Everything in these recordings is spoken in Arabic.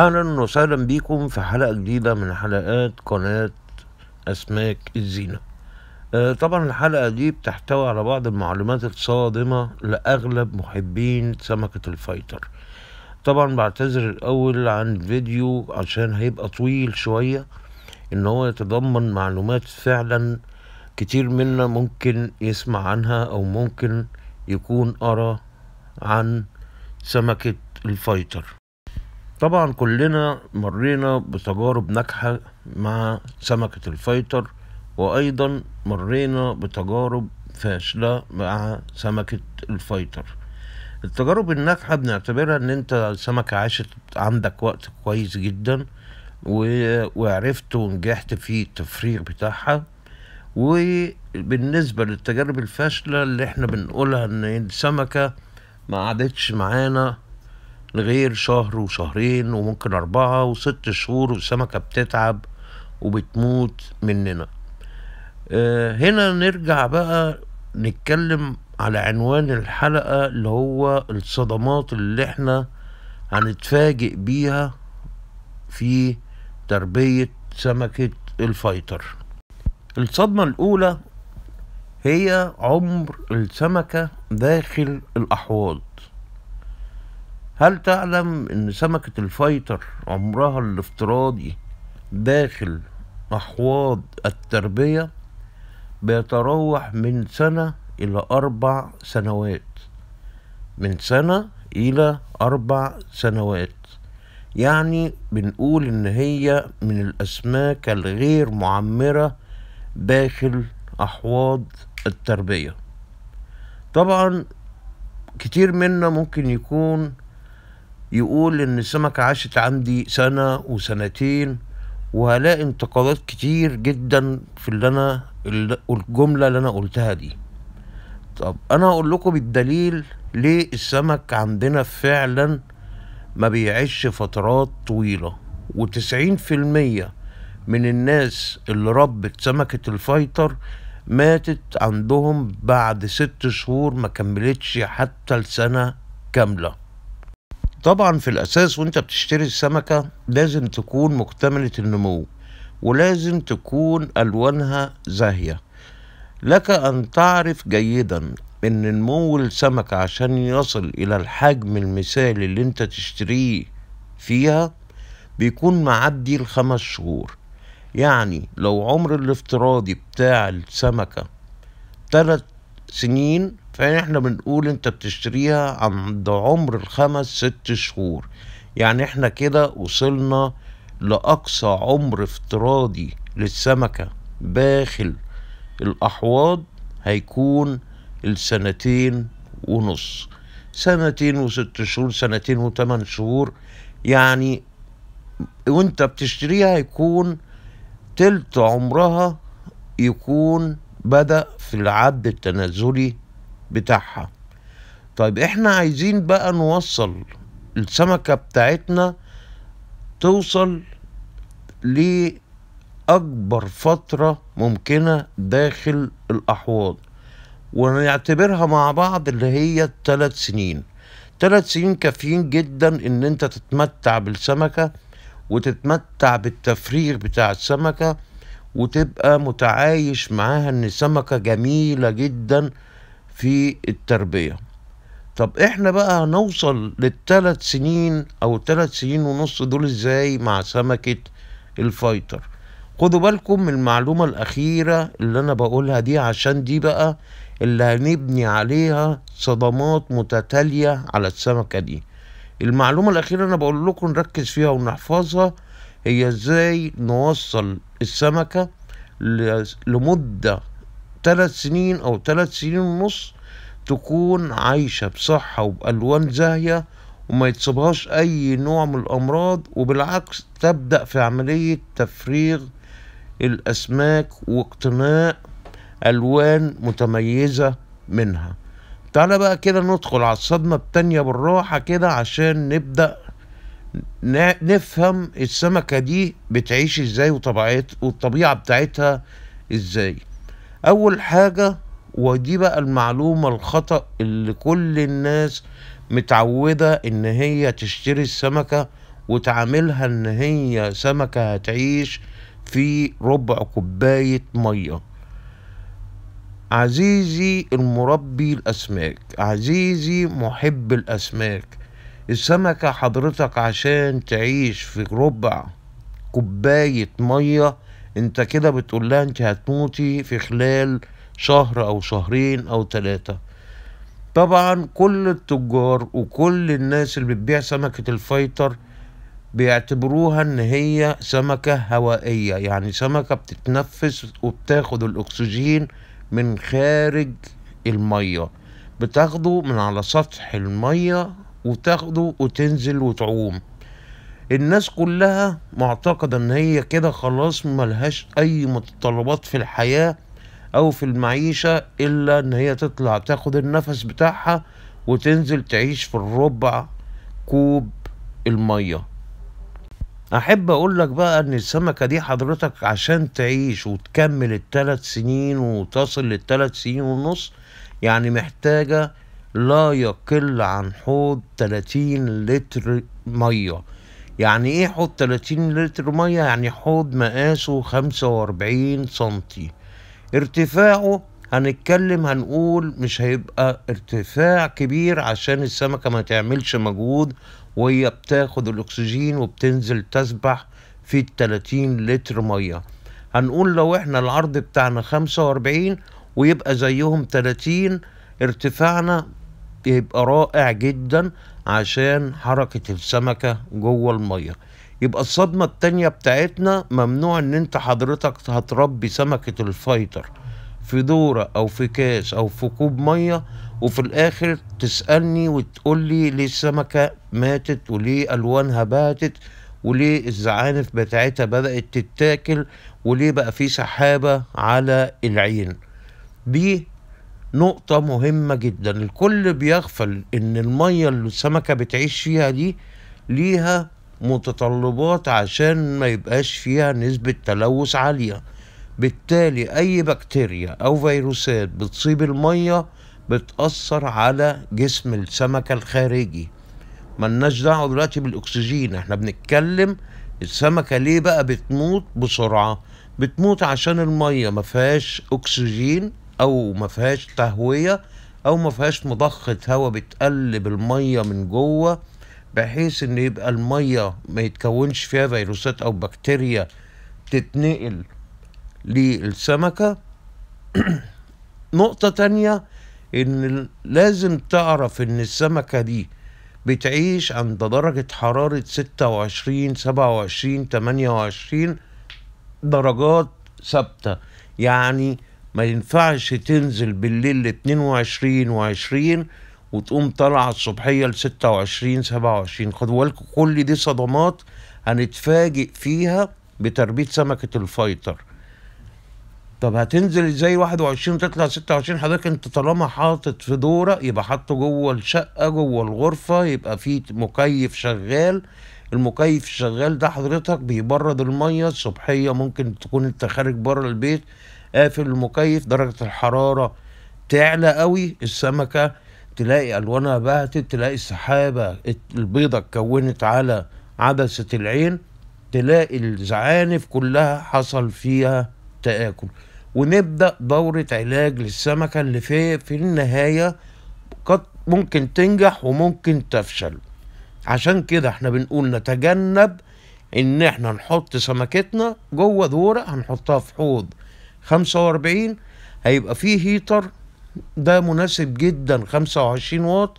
اهلا وسهلا بيكم في حلقة جديدة من حلقات قناة اسماك الزينة آه، طبعا الحلقة دي بتحتوي على بعض المعلومات الصادمة لاغلب محبين سمكة الفايتر طبعا بعتذر الاول عن الفيديو عشان هيبقى طويل شوية ان هو يتضمن معلومات فعلا كتير منا ممكن يسمع عنها او ممكن يكون ارى عن سمكة الفايتر طبعا كلنا مرينا بتجارب ناجحة مع سمكة الفيتر وأيضا مرينا بتجارب فاشلة مع سمكة الفيتر التجارب الناجحة بنعتبرها إن أنت سمكة عاشت عندك وقت كويس جدا و... وعرفت ونجحت في التفريغ بتاعها وبالنسبة للتجارب الفاشلة اللي احنا بنقولها إن السمكة ما قعدتش معانا غير شهر وشهرين وممكن أربعة وست شهور والسمكة بتتعب وبتموت مننا آه، هنا نرجع بقى نتكلم على عنوان الحلقة اللي هو الصدمات اللي احنا هنتفاجئ بيها في تربية سمكة الفايتر الصدمة الأولى هي عمر السمكة داخل الأحواض هل تعلم ان سمكة الفايتر عمرها الافتراضي داخل احواض التربية بيتراوح من سنة إلى أربع سنوات من سنة إلى أربع سنوات يعني بنقول إن هي من الأسماك الغير معمرة داخل أحواض التربية طبعا كتير منا ممكن يكون يقول ان السمكة عاشت عندي سنة وسنتين وهلاقي انتقادات كتير جدا في اللي انا الجملة اللي انا قلتها دي طب انا اقول لكم بالدليل ليه السمك عندنا فعلا ما بيعيش فترات طويلة وتسعين في المية من الناس اللي ربت سمكة الفايتر ماتت عندهم بعد ست شهور ما كملتش حتى السنة كاملة طبعا في الأساس وأنت بتشتري السمكة لازم تكون مكتملة النمو ولازم تكون ألوانها زاهية لك أن تعرف جيدا إن نمو السمكة عشان يصل إلى الحجم المثالي اللي أنت تشتريه فيها بيكون معدي الخمس شهور يعني لو عمر الافتراضي بتاع السمكة ثلاث سنين فاحنا بنقول انت بتشتريها عند عمر الخمس ست شهور يعني احنا كده وصلنا لأقصى عمر افتراضي للسمكة داخل الأحواض هيكون السنتين ونص سنتين وست شهور سنتين وتمن شهور يعني وانت بتشتريها هيكون تلت عمرها يكون بدأ في العد التنازلي بتاعها طيب احنا عايزين بقى نوصل السمكة بتاعتنا توصل لأكبر فترة ممكنة داخل الأحواض ونعتبرها مع بعض اللي هي الثلاث سنين ثلاث سنين كافيين جدا ان انت تتمتع بالسمكة وتتمتع بالتفريغ بتاع السمكة وتبقى متعايش معاها ان سمكة جميلة جدا في التربية طب احنا بقى هنوصل للتلات سنين او تلات سنين ونص دول ازاي مع سمكة الفايتر خدوا بالكم من المعلومة الأخيرة اللي أنا بقولها دي عشان دي بقى اللي هنبني عليها صدمات متتالية على السمكة دي المعلومة الأخيرة أنا بقول لكم نركز فيها ونحفظها هي إزاي نوصل السمكة لمدة ثلاث سنين أو ثلاث سنين ونص تكون عايشة بصحة وبألوان زاهية وما يتصبهاش أي نوع من الأمراض وبالعكس تبدأ في عملية تفريغ الأسماك واقتناء ألوان متميزة منها تعالى بقى كده ندخل على الصدمة التانية بالراحة كده عشان نبدأ نفهم السمكة دي بتعيش ازاي وطبيعة بتاعتها ازاي اول حاجة ودي بقى المعلومة الخطأ اللي كل الناس متعودة ان هي تشتري السمكة وتعاملها ان هي سمكة هتعيش في ربع كوباية مية عزيزي المربي الأسماك عزيزي محب الأسماك السمكة حضرتك عشان تعيش في ربع كوباية مية انت كده بتقول لها انت هتموتي في خلال شهر او شهرين او ثلاثة طبعا كل التجار وكل الناس اللي بتبيع سمكة الفايتر بيعتبروها ان هي سمكة هوائية يعني سمكة بتتنفس وبتاخد الاكسجين من خارج المية بتاخده من على سطح المية وتاخده وتنزل وتعوم الناس كلها معتقدة ان هي كده خلاص ملهاش اي متطلبات في الحياة او في المعيشة الا ان هي تطلع تاخد النفس بتاعها وتنزل تعيش في الربع كوب المية احب اقولك بقى ان السمكة دي حضرتك عشان تعيش وتكمل التلات سنين وتصل للتلات سنين ونص يعني محتاجة لا يقل عن حوض تلاتين لتر مية يعني ايه حوض 30 لتر ميه يعني حوض مقاسه 45 سنتي ارتفاعه هنتكلم هنقول مش هيبقى ارتفاع كبير عشان السمكة ما تعملش مجهود وهي بتاخد الاكسجين وبتنزل تسبح في التلاتين لتر مية هنقول لو احنا العرض بتاعنا خمسة واربعين ويبقى زيهم تلاتين ارتفاعنا يبقى رائع جدا عشان حركة السمكة جوه المية يبقى الصدمة التانية بتاعتنا ممنوع ان انت حضرتك هتربي سمكة الفايتر في دورة او في كاس او في كوب مية وفي الاخر تسألني وتقولي ليه السمكة ماتت وليه الوانها باتت وليه الزعانف بتاعتها بدأت تتاكل وليه بقى في سحابة على العين دي نقطة مهمة جدا الكل بيغفل ان المية اللي السمكة بتعيش فيها دي ليها متطلبات عشان ما يبقاش فيها نسبة تلوث عالية بالتالي اي بكتيريا او فيروسات بتصيب المية بتأثر على جسم السمكة الخارجي ملناش دعوة دلوقتي بالاكسجين احنا بنتكلم السمكة ليه بقى بتموت بسرعة بتموت عشان المية مفيهاش اكسجين او ما فيهاش تهويه او ما فيهاش مضخه هواء بتقلب الميه من جوه بحيث ان يبقى الميه ما يتكونش فيها فيروسات او بكتيريا تتنقل للسمكه نقطه تانية ان لازم تعرف ان السمكه دي بتعيش عند درجة حرارة ستة وعشرين سبعة وعشرين تمانية وعشرين درجات ثابتة يعني ما ينفعش تنزل بالليل ل 22 و20 وتقوم طالع الصبحيه ل 26 27 خدوا بالكم كل دي صدمات هنتفاجئ فيها بتربيه سمكه الفايتر طب هتنزل ازاي 21 تطلع 26 حضرتك انت طالما حاطط في دوره يبقى حاطه جوه الشقه جوه الغرفه يبقى في مكيف شغال المكيف الشغال ده حضرتك بيبرد الميه الصبحيه ممكن تكون انت خارج بره البيت قافل المكيف درجة الحرارة تعلى قوي السمكة تلاقي ألوانها بهتت تلاقي السحابة البيضة اتكونت على عدسة العين تلاقي الزعانف كلها حصل فيها تآكل ونبدأ دورة علاج للسمكة اللي في, في النهاية قد ممكن تنجح وممكن تفشل عشان كده احنا بنقول نتجنب ان احنا نحط سمكتنا جوه دورة هنحطها في حوض 45 هيبقى فيه هيتر ده مناسب جدا 25 واط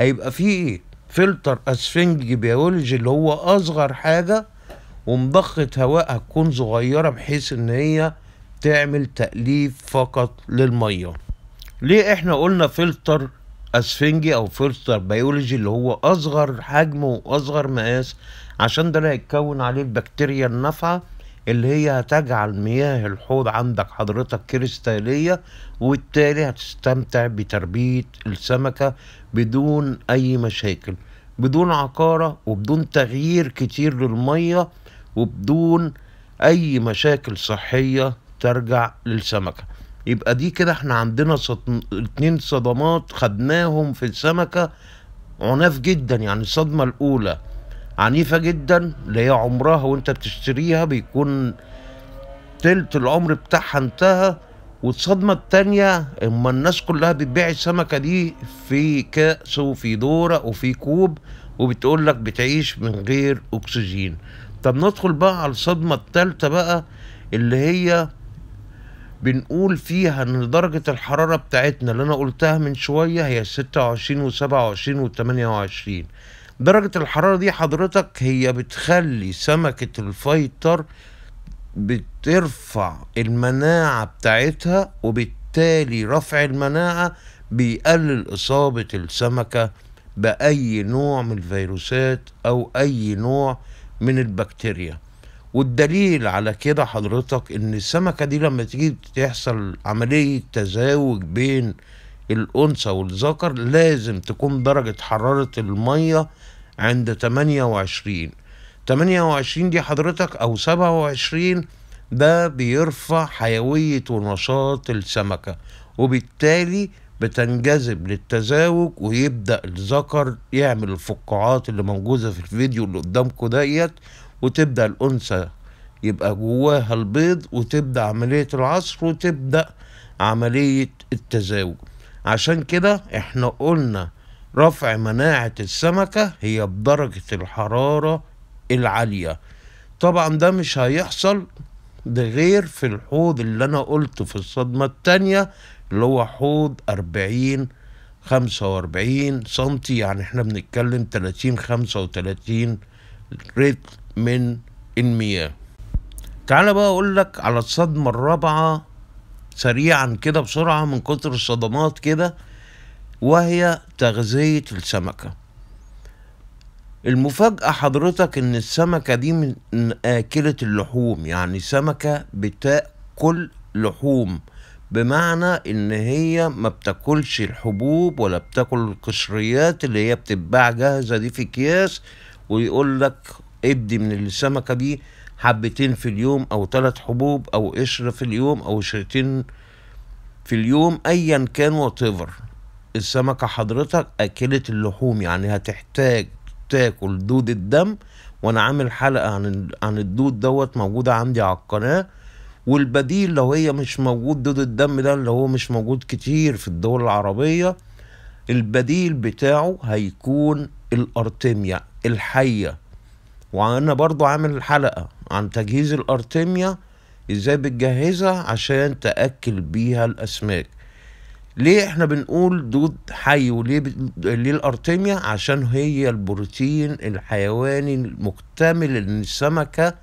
هيبقى فيه فلتر اسفنج بيولوجي اللي هو اصغر حاجه ومضخه هواء هتكون صغيره بحيث ان هي تعمل تأليف فقط للميه ليه احنا قلنا فلتر اسفنجي او فلتر بيولوجي اللي هو اصغر حجم واصغر مقاس عشان ده لا يتكون عليه البكتيريا النافعه اللي هي هتجعل مياه الحوض عندك حضرتك كريستالية وبالتالي هتستمتع بتربية السمكة بدون أي مشاكل بدون عقارة وبدون تغيير كتير للمية وبدون أي مشاكل صحية ترجع للسمكة يبقى دي كده احنا عندنا اتنين صدمات خدناهم في السمكة عناف جدا يعني الصدمة الأولى عنيفة جدا اللي هي عمرها وانت بتشتريها بيكون تلت العمر بتاعها انتهى والصدمة التانية اما الناس كلها بتبيع السمكة دي في كأس وفي دورة وفي كوب وبتقول لك بتعيش من غير اكسجين طب ندخل بقى على الصدمة التالتة بقى اللي هي بنقول فيها ان درجة الحرارة بتاعتنا اللي انا قلتها من شوية هي ستة وعشرين وسبعة وعشرين وثمانية وعشرين درجة الحرارة دي حضرتك هي بتخلي سمكة الفيطر بترفع المناعة بتاعتها وبالتالي رفع المناعة بيقلل إصابة السمكة بأي نوع من الفيروسات أو أي نوع من البكتيريا والدليل على كده حضرتك إن السمكة دي لما تيجي تحصل عملية تزاوج بين الأنثى والذكر لازم تكون درجة حرارة المية عند 28 28 دي حضرتك أو 27 ده بيرفع حيوية ونشاط السمكة وبالتالي بتنجذب للتزاوج ويبدأ الذكر يعمل الفقاعات اللي موجودة في الفيديو اللي قدامكم ديت وتبدأ الأنثى يبقى جواها البيض وتبدأ عملية العصر وتبدأ عملية التزاوج عشان كده احنا قلنا رفع مناعة السمكة هي بدرجة الحرارة العالية طبعا ده مش هيحصل ده غير في الحوض اللي انا قلته في الصدمة التانية اللي هو حوض أربعين خمسة وأربعين سنتي يعني احنا بنتكلم تلاتين خمسة وتلاتين ريت من المياه تعال بقى أقولك على الصدمة الرابعة سريعا كده بسرعة من كتر الصدمات كده وهي تغذية السمكة المفاجأة حضرتك إن السمكة دي من آكلة اللحوم يعني سمكة بتاكل لحوم بمعنى ان هي ما بتاكلش الحبوب ولا بتاكل القشريات اللي هي بتتباع جاهزه دي في اكياس ويقول لك ادي من السمكه دي حبتين في اليوم او ثلاث حبوب او قشر في اليوم او قشرتين في اليوم ايا كان واتيفر السمكة حضرتك اكلت اللحوم يعني هتحتاج تاكل دود الدم وانا عامل حلقة عن عن الدود دوت موجودة عندي على القناة والبديل لو هي مش موجود دود الدم ده اللي هو مش موجود كتير في الدول العربية البديل بتاعه هيكون الارتميا الحية وانا برضو عامل حلقة عن تجهيز الارتميا ازاي بتجهزها عشان تاكل بيها الاسماك ليه احنا بنقول دود حي وليه ليه الارتميا عشان هي البروتين الحيواني المكتمل ان السمكه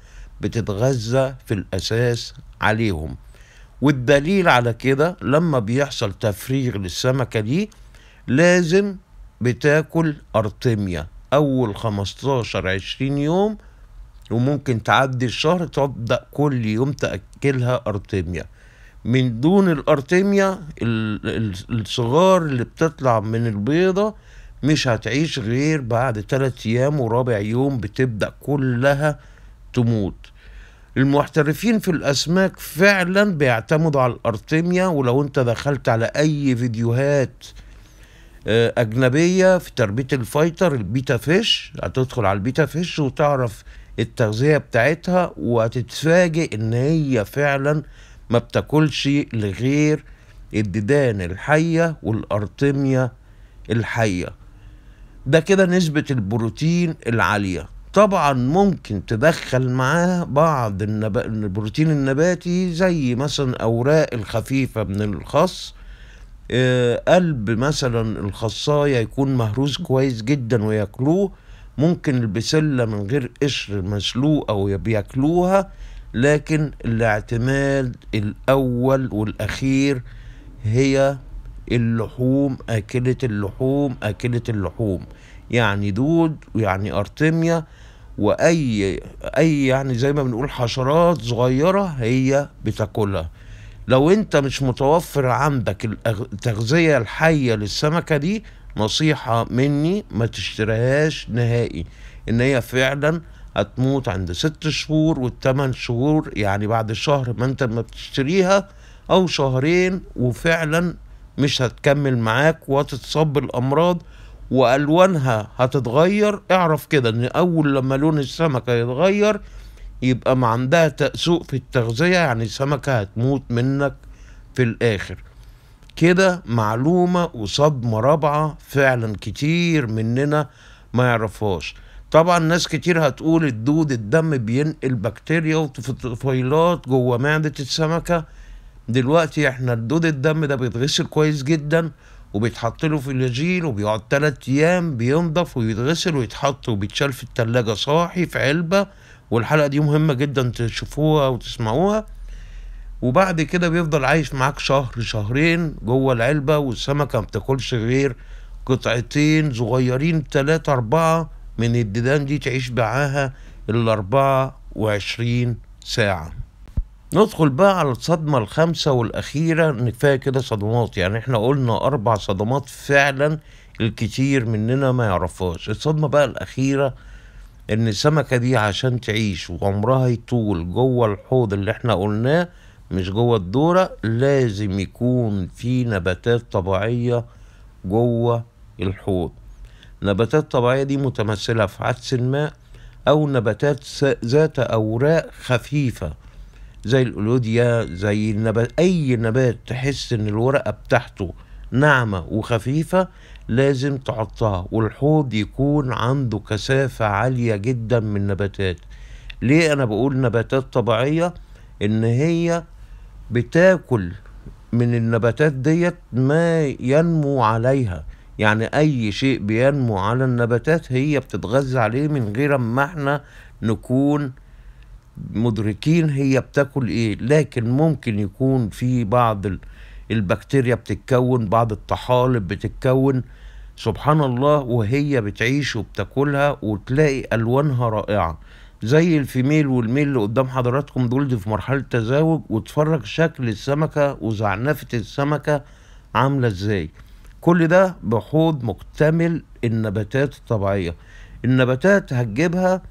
بتتغذى في الاساس عليهم والدليل على كده لما بيحصل تفريغ للسمكه دي لازم بتاكل ارتميا اول خمستاشر عشرين يوم وممكن تعدي الشهر تبدأ كل يوم تأكلها أرتيميا من دون الأرتيميا الصغار اللي بتطلع من البيضة مش هتعيش غير بعد تلات أيام ورابع يوم بتبدأ كلها تموت المحترفين في الأسماك فعلا بيعتمدوا على الأرتيميا ولو أنت دخلت على أي فيديوهات آه، أجنبية في تربية الفايتر البيتا فيش هتدخل على البيتا فيش وتعرف التغذية بتاعتها وتتفاجئ ان هي فعلا ما بتاكلش لغير الديدان الحية والأرتمية الحية ده كده نسبة البروتين العالية طبعا ممكن تدخل معاه بعض النب... البروتين النباتي زي مثلا أوراق الخفيفة من الخس آه، قلب مثلا الخصاية يكون مهروس كويس جدا وياكلوه ممكن البسلة من غير قشر مسلوقة وبياكلوها لكن الاعتماد الأول والأخير هي اللحوم أكلة اللحوم أكلة اللحوم يعني دود ويعني أرتميا وأي أي يعني زي ما بنقول حشرات صغيرة هي بتاكلها لو أنت مش متوفر عندك التغذية الحية للسمكة دي نصيحة مني ما تشتريهاش نهائي ان هي فعلا هتموت عند ست شهور والتمن شهور يعني بعد شهر ما انت ما بتشتريها او شهرين وفعلا مش هتكمل معاك وهتتصاب الامراض والوانها هتتغير اعرف كده ان اول لما لون السمكة يتغير يبقى ما عندها تأسوء في التغذية يعني السمكة هتموت منك في الاخر كده معلومة وصدمة رابعة فعلا كتير مننا ما يعرفهاش طبعا ناس كتير هتقول الدود الدم بينقل بكتيريا وطفيلات جوه معدة السمكة دلوقتي احنا الدود الدم ده بيتغسل كويس جدا وبيتحط له في الجيل وبيقعد تلات ايام بينضف ويتغسل ويتحط وبيتشال في التلاجة صاحي في علبة والحلقة دي مهمة جدا تشوفوها وتسمعوها وبعد كده بيفضل عايش معاك شهر شهرين جوه العلبة والسمكة ما بتاكلش غير قطعتين صغيرين تلاتة أربعة من الديدان دي تعيش معاها الأربعة وعشرين ساعة ندخل بقى على الصدمة الخامسة والأخيرة إن كفاية كده صدمات يعني إحنا قلنا أربع صدمات فعلا الكتير مننا ما يعرفهاش الصدمة بقى الأخيرة إن السمكة دي عشان تعيش وعمرها يطول جوه الحوض اللي إحنا قلناه مش جوه الدورة لازم يكون في نباتات طبيعية جوه الحوض نباتات طبيعية دي متمثلة في عدس الماء أو نباتات ذات أوراق خفيفة زي الألوديا زي النبات أي نبات تحس إن الورقة بتاعته ناعمة وخفيفة لازم تحطها والحوض يكون عنده كثافة عالية جدا من النباتات ليه أنا بقول نباتات طبيعية إن هي بتاكل من النباتات ديت ما ينمو عليها يعني اي شيء بينمو على النباتات هي بتتغذى عليه من غير ما احنا نكون مدركين هي بتاكل ايه لكن ممكن يكون في بعض البكتيريا بتتكون بعض الطحالب بتتكون سبحان الله وهي بتعيش وبتاكلها وتلاقي الوانها رائعه زي الفيميل والميل اللي قدام حضراتكم دول دي في مرحله تزاوج وتفرج شكل السمكه وزعنفه السمكه عامله ازاي كل ده بحوض مكتمل النباتات الطبيعيه النباتات هتجيبها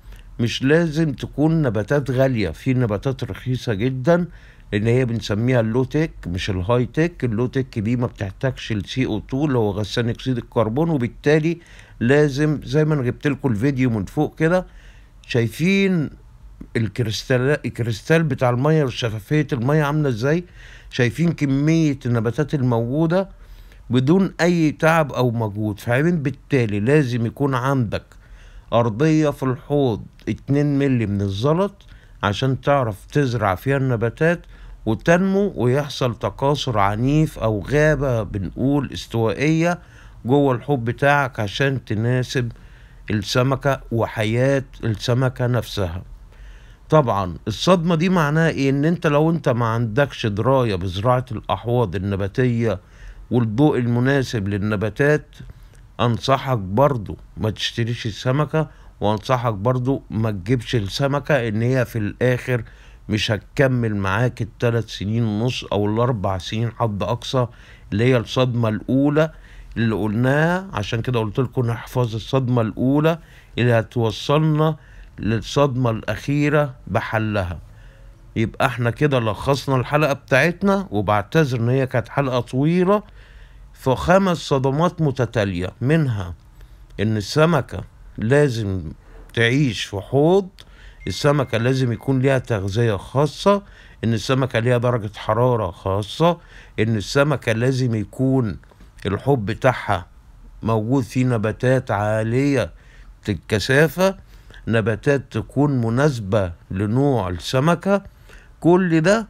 مش لازم تكون نباتات غاليه في نباتات رخيصه جدا لان هي بنسميها اللو تيك مش الهاي تيك اللو تيك دي ما بتحتاجش السي او 2 اللي هو غسان اكسيد الكربون وبالتالي لازم زي ما انا جبت لكم الفيديو من فوق كده شايفين الكريستال الكريستال بتاع الميه وشفافيه الميه عامله ازاي شايفين كميه النباتات الموجوده بدون اي تعب او مجهود فاهمين بالتالي لازم يكون عندك ارضيه في الحوض اتنين ملي من الزلط عشان تعرف تزرع فيها النباتات وتنمو ويحصل تكاثر عنيف او غابه بنقول استوائيه جوه الحوض بتاعك عشان تناسب السمكة وحياة السمكة نفسها طبعا الصدمة دي معناها ايه ان انت لو انت ما عندكش دراية بزراعة الاحواض النباتية والضوء المناسب للنباتات انصحك برضو ما تشتريش السمكة وانصحك برضو ما تجيبش السمكة ان هي في الاخر مش هتكمل معاك الثلاث سنين ونص او الاربع سنين حد اقصى اللي هي الصدمة الاولى اللي قلناها عشان كده قلت لكم نحفظ الصدمة الأولى اللي هتوصلنا للصدمة الأخيرة بحلها يبقى احنا كده لخصنا الحلقة بتاعتنا وبعتذر ان هي كانت حلقة طويلة في خمس صدمات متتالية منها ان السمكة لازم تعيش في حوض السمكة لازم يكون ليها تغذية خاصة ان السمكة ليها درجة حرارة خاصة ان السمكة لازم يكون الحب بتاعها موجود في نباتات عالية الكثافة نباتات تكون مناسبة لنوع السمكة كل ده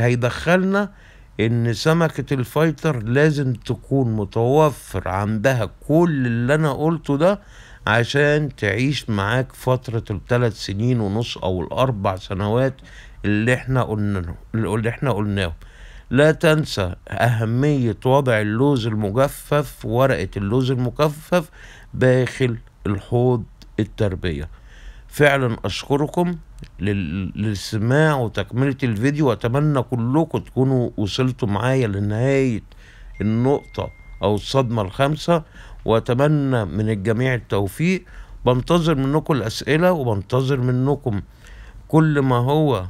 هيدخلنا ان سمكة الفايتر لازم تكون متوفر عندها كل اللي انا قلته ده عشان تعيش معاك فترة الثلاث سنين ونص او الاربع سنوات اللي احنا قلناه اللي احنا قلناهم لا تنسى أهمية وضع اللوز المجفف ورقة اللوز المجفف داخل الحوض التربية فعلا أشكركم للسماع وتكملة الفيديو وأتمنى كلكم تكونوا وصلتوا معايا لنهاية النقطة أو الصدمة الخامسة وأتمنى من الجميع التوفيق بنتظر منكم الأسئلة وبنتظر منكم كل ما هو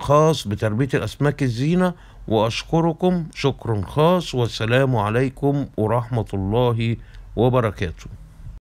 خاص بتربية الأسماك الزينة وأشكركم شكر خاص والسلام عليكم ورحمة الله وبركاته